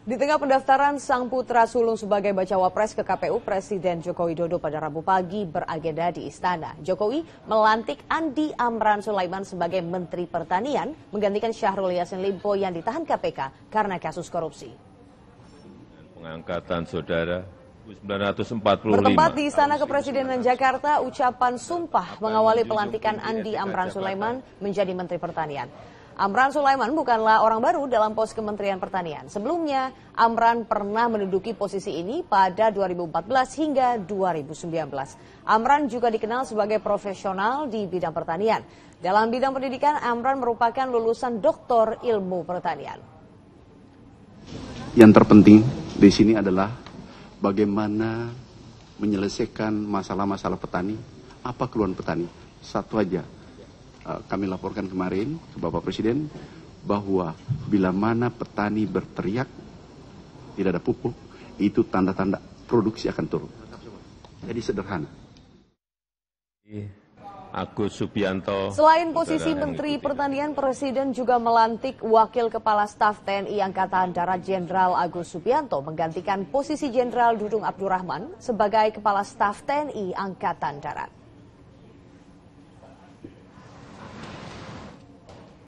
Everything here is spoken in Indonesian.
Di tengah pendaftaran sang putra sulung sebagai bacawa pres ke KPU, Presiden Joko Widodo pada Rabu pagi beragenda di istana. Jokowi melantik Andi Amran Sulaiman sebagai Menteri Pertanian, menggantikan Syahrul Yassin Limpo yang ditahan KPK karena kasus korupsi. Pengangkatan saudara 1945. Bertempat di Istana Kepresidenan Jakarta, ucapan sumpah mengawali pelantikan Andi Amran Sulaiman menjadi Menteri Pertanian. Amran Sulaiman bukanlah orang baru dalam pos Kementerian Pertanian. Sebelumnya, Amran pernah menduduki posisi ini pada 2014 hingga 2019. Amran juga dikenal sebagai profesional di bidang pertanian. Dalam bidang pendidikan, Amran merupakan lulusan doktor ilmu pertanian. Yang terpenting di sini adalah bagaimana menyelesaikan masalah-masalah petani. Apa keluhan petani? Satu aja, Eh, kami laporkan kemarin ke Bapak Presiden bahwa bila mana petani berteriak tidak ada pupuk, itu tanda-tanda produksi akan turun. Jadi sederhana. Agus Subianto. Selain posisi Menteri Pertanian, Presiden juga melantik Wakil Kepala Staf TNI Angkatan Darat Jenderal Agus Subianto menggantikan posisi Jenderal Dudung Abdurrahman sebagai Kepala Staf TNI Angkatan Darat.